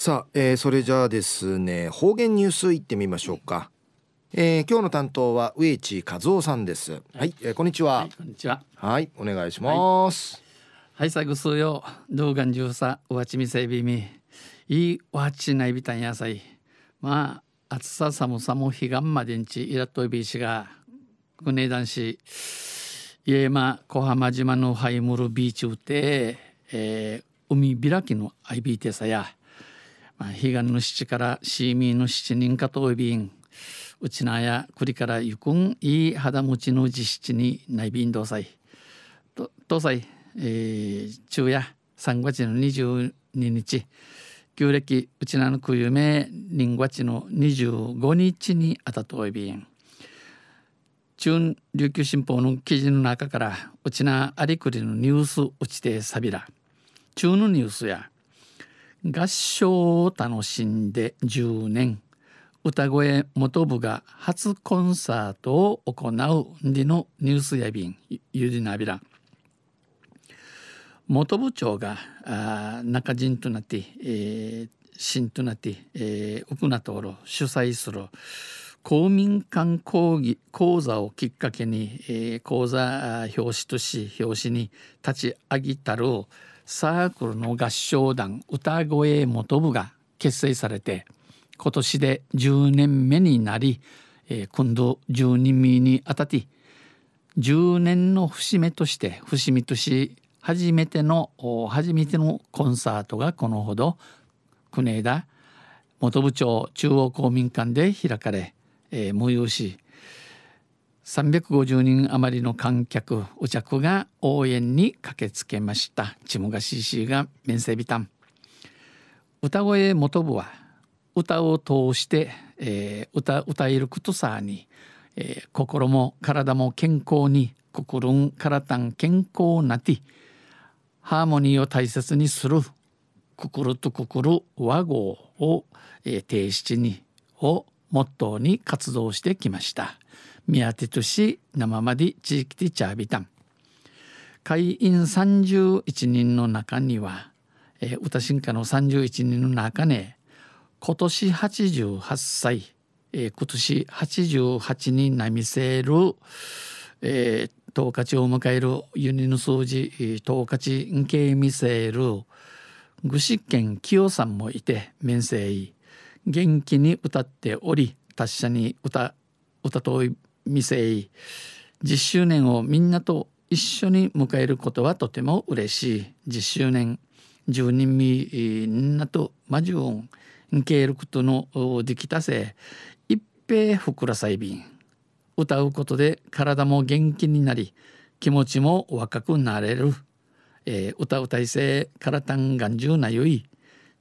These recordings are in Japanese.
さあ、えー、それじゃあですね方言ニュースいってみましょうか、えー、今日の担当は上地和夫さんですはい、えー、こんにちは、はい、こんにちははいお願いしますはいさぐすうよ動画中さおわちみせびみいいわちないびたん野菜まあ暑さ寒さも彼岸までんちいらといびしがくねだんしいえまあ小浜島のハイムルビーチうて、えー、海開きのアイビーテサやまあ、悲願の七からシーミーの七人かとおびんうちなやくりからゆくんいい肌持ちの実質にないびん内便同祭とさい、えー、昼夜3月の22日旧暦うちなのくゆめ人月の25日にあたとおびん中琉球新報の記事の中からうちなありくりのニュースうちてさびら中のニュースや合唱を楽しんで10年歌声元部が初コンサートを行うでのニュースやびんゆりなびら元部長があ中人となって、えー、新となって、えー、なところ主催する公民館講義講座をきっかけに、えー、講座表紙とし表紙に立ち上げたるサークルの合唱団歌声元部が結成されて今年で10年目になり、えー、今度10人目にあたって10年の節目として節目とし初めての初めてのコンサートがこのほど国枝元部長中央公民館で開かれえー、催し350人余りの観客お客が応援に駆けつけましたチムガシーシーが面世ビタン歌声元部は歌を通して、えー、歌歌えることさに、えー、心も体も健康に心ん体ん健康なてハーモニーを大切にする心と心和合を、えー、提出にをモットーに活動してきました。宮手都市生まで地域ティチャービタン。会員31人の中には、えー、歌進化の31人の中ね、今年88歳、えー、今年88人なみせる、えー、トーを迎えるユニの数字トーカ見んけみせる具志堅清さんもいて面生元気に歌っており達者に歌歌とい店10周年をみんなと一緒に迎えることはとても嬉しい10周年10人みんなとマジオンケーることのできたせ一平ふくらさいびん歌うことで体も元気になり気持ちも若くなれる、えー、歌う体制からたんがんじゅうなゆい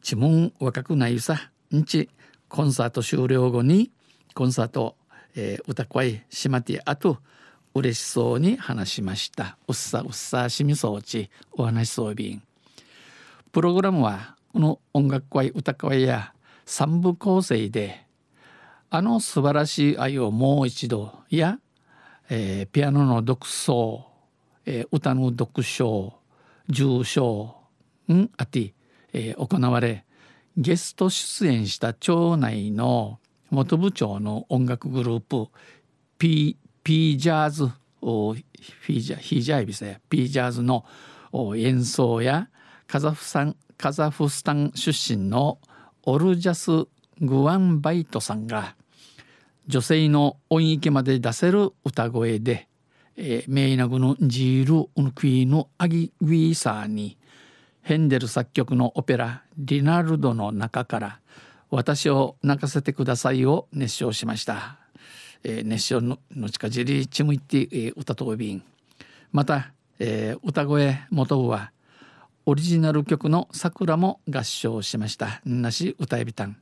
ちもん若くなゆさ日コンサート終了後にコンサート、えー、歌声しまってあと嬉しそうに話しましたうっさうっさしみそうちお話しそうびんプログラムはこの音楽会歌会や三部構成であの素晴らしい愛をもう一度や、えー、ピアノの独奏、えー、歌の独唱重唱んあって、えー、行われゲスト出演した町内の元部長の音楽グループピージャーズフィジャジャビスやピージャーズの演奏やカザフさんカザフスタン出身のオルジャス・グワンバイトさんが女性の音域まで出せる歌声で「メイナグのジール・ウンクイーヌ・アギ・ウィーサー」に「ヘンデル作曲のオペラ「リナルド」の中から「私を泣かせてください」を熱唱しました、えー、熱唱の近じりッティ、えて歌とびんまた、えー、歌声元はオリジナル曲の「さくら」も合唱しましたなし歌えびたん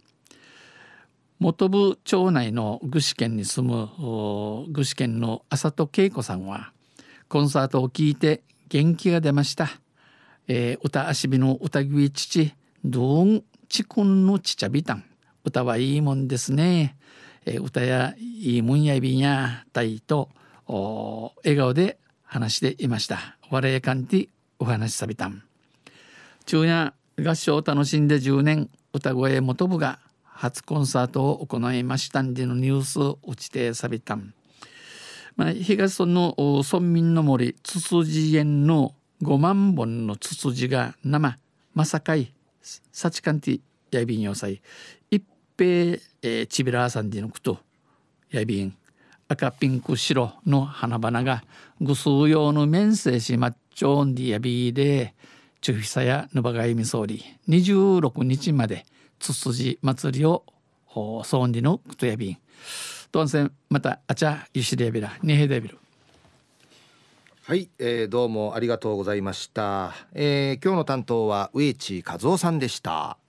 元部町内の具志堅に住む具志堅の浅戸恵子さんはコンサートを聴いて元気が出ましたえー、歌あしびの歌ぐい父どんちこんのちちゃびたん歌はいいもんですね、えー、歌やいいもんやびんやたいと笑顔で話していました我やかんてお話しさびたん中夜合唱を楽しんで10年歌声とぶが初コンサートを行いましたんでのニュース落ちてさびたん、まあ、東村の村民の森つつじ園の5万本のツツジが生まさかいさちかんてやびんよさい一平、えー、ちびらさんでのくとやびん赤ピンク白の花々がぐすう用の面世しまっちょんでやびでちゅひさやぬばがいみそうり26日までツツジ祭りをそウンディのくとやびん。とんせんまたあちゃゆしりやびらにへでびる。はい、えー、どうもありがとうございました、えー、今日の担当は植地和夫さんでした